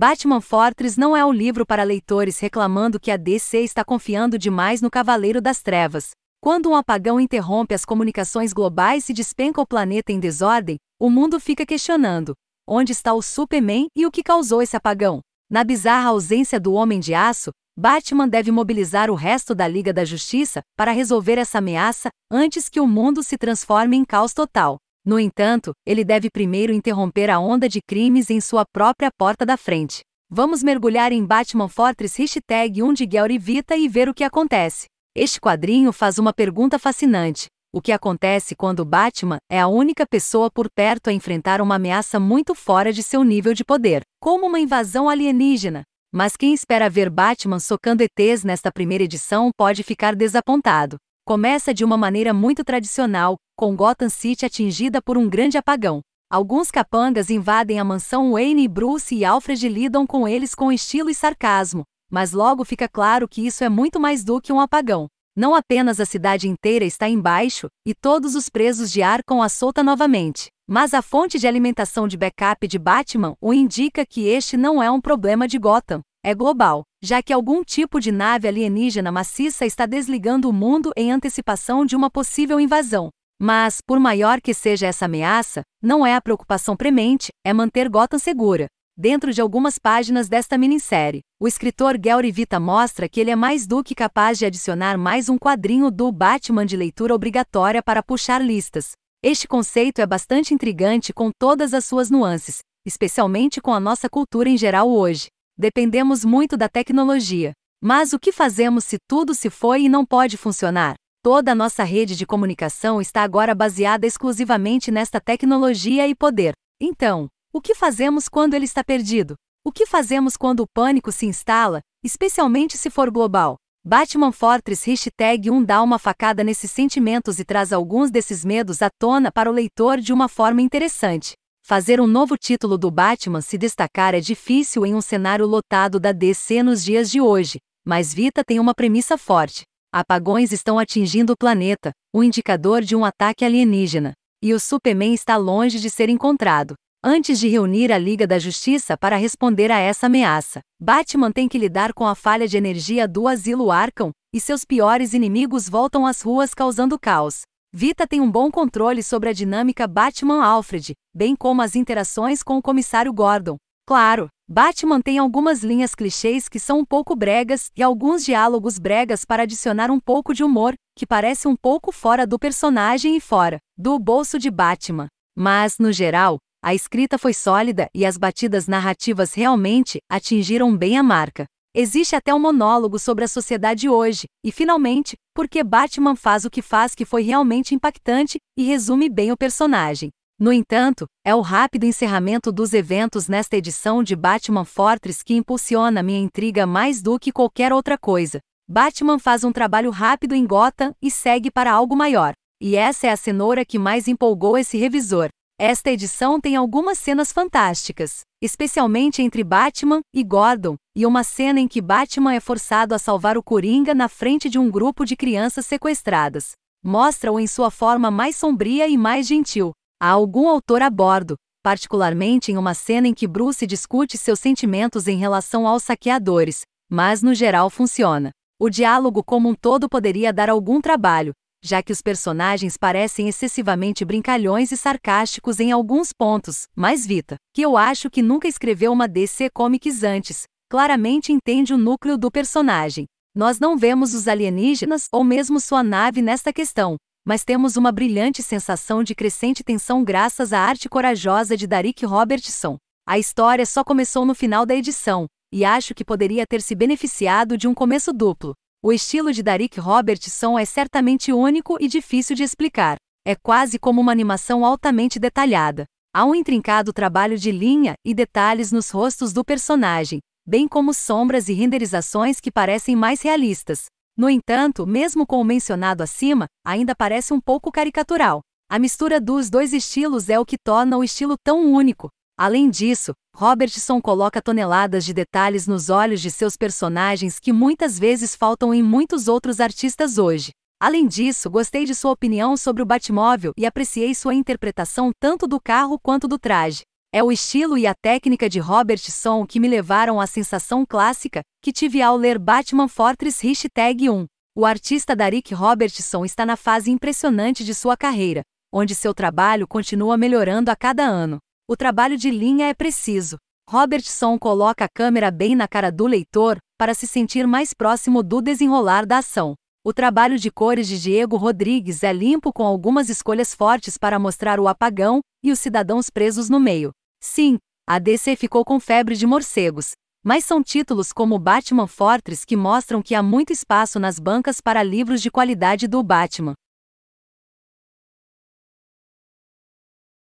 Batman Fortress não é um livro para leitores reclamando que a DC está confiando demais no Cavaleiro das Trevas. Quando um apagão interrompe as comunicações globais e despenca o planeta em desordem, o mundo fica questionando: onde está o Superman e o que causou esse apagão? Na bizarra ausência do Homem de Aço, Batman deve mobilizar o resto da Liga da Justiça para resolver essa ameaça antes que o mundo se transforme em caos total. No entanto, ele deve primeiro interromper a onda de crimes em sua própria porta da frente. Vamos mergulhar em Batman Fortress hashtag 1 de Gary Vita e ver o que acontece. Este quadrinho faz uma pergunta fascinante. O que acontece quando Batman é a única pessoa por perto a enfrentar uma ameaça muito fora de seu nível de poder, como uma invasão alienígena? Mas quem espera ver Batman socando ETs nesta primeira edição pode ficar desapontado. Começa de uma maneira muito tradicional, com Gotham City atingida por um grande apagão. Alguns capangas invadem a mansão Wayne e Bruce e Alfred lidam com eles com estilo e sarcasmo, mas logo fica claro que isso é muito mais do que um apagão. Não apenas a cidade inteira está embaixo, e todos os presos de Arkham a solta novamente, mas a fonte de alimentação de backup de Batman o indica que este não é um problema de Gotham. É global, já que algum tipo de nave alienígena maciça está desligando o mundo em antecipação de uma possível invasão. Mas, por maior que seja essa ameaça, não é a preocupação premente, é manter Gotham segura. Dentro de algumas páginas desta minissérie, o escritor Gary Vita mostra que ele é mais do que capaz de adicionar mais um quadrinho do Batman de leitura obrigatória para puxar listas. Este conceito é bastante intrigante com todas as suas nuances, especialmente com a nossa cultura em geral hoje. Dependemos muito da tecnologia. Mas o que fazemos se tudo se foi e não pode funcionar? Toda a nossa rede de comunicação está agora baseada exclusivamente nesta tecnologia e poder. Então, o que fazemos quando ele está perdido? O que fazemos quando o pânico se instala, especialmente se for global? Batman Fortress hashtag 1 um dá uma facada nesses sentimentos e traz alguns desses medos à tona para o leitor de uma forma interessante fazer um novo título do Batman se destacar é difícil em um cenário lotado da DC nos dias de hoje, mas Vita tem uma premissa forte. Apagões estão atingindo o planeta, um indicador de um ataque alienígena. E o Superman está longe de ser encontrado. Antes de reunir a Liga da Justiça para responder a essa ameaça, Batman tem que lidar com a falha de energia do asilo Arkham, e seus piores inimigos voltam às ruas causando caos. Vita tem um bom controle sobre a dinâmica Batman-Alfred, bem como as interações com o comissário Gordon. Claro, Batman tem algumas linhas clichês que são um pouco bregas e alguns diálogos bregas para adicionar um pouco de humor, que parece um pouco fora do personagem e fora do bolso de Batman. Mas, no geral, a escrita foi sólida e as batidas narrativas realmente atingiram bem a marca. Existe até um monólogo sobre a sociedade hoje, e finalmente, porque Batman faz o que faz que foi realmente impactante e resume bem o personagem. No entanto, é o rápido encerramento dos eventos nesta edição de Batman Fortress que impulsiona minha intriga mais do que qualquer outra coisa. Batman faz um trabalho rápido em Gotham e segue para algo maior. E essa é a cenoura que mais empolgou esse revisor. Esta edição tem algumas cenas fantásticas, especialmente entre Batman e Gordon, e uma cena em que Batman é forçado a salvar o Coringa na frente de um grupo de crianças sequestradas. Mostra-o em sua forma mais sombria e mais gentil. Há algum autor a bordo, particularmente em uma cena em que Bruce discute seus sentimentos em relação aos saqueadores, mas no geral funciona. O diálogo como um todo poderia dar algum trabalho, já que os personagens parecem excessivamente brincalhões e sarcásticos em alguns pontos, mas Vita, que eu acho que nunca escreveu uma DC Comics antes, claramente entende o núcleo do personagem. Nós não vemos os alienígenas ou mesmo sua nave nesta questão, mas temos uma brilhante sensação de crescente tensão graças à arte corajosa de Darick Robertson. A história só começou no final da edição, e acho que poderia ter se beneficiado de um começo duplo, o estilo de Derek Robertson é certamente único e difícil de explicar. É quase como uma animação altamente detalhada. Há um intrincado trabalho de linha e detalhes nos rostos do personagem, bem como sombras e renderizações que parecem mais realistas. No entanto, mesmo com o mencionado acima, ainda parece um pouco caricatural. A mistura dos dois estilos é o que torna o estilo tão único, Além disso, Robertson coloca toneladas de detalhes nos olhos de seus personagens que muitas vezes faltam em muitos outros artistas hoje. Além disso, gostei de sua opinião sobre o Batmóvel e apreciei sua interpretação tanto do carro quanto do traje. É o estilo e a técnica de Robertson que me levaram à sensação clássica que tive ao ler Batman Fortress 1. O artista Darick Robertson está na fase impressionante de sua carreira, onde seu trabalho continua melhorando a cada ano. O trabalho de linha é preciso. Robertson coloca a câmera bem na cara do leitor, para se sentir mais próximo do desenrolar da ação. O trabalho de cores de Diego Rodrigues é limpo com algumas escolhas fortes para mostrar o apagão e os cidadãos presos no meio. Sim, a DC ficou com febre de morcegos, mas são títulos como Batman Fortress que mostram que há muito espaço nas bancas para livros de qualidade do Batman.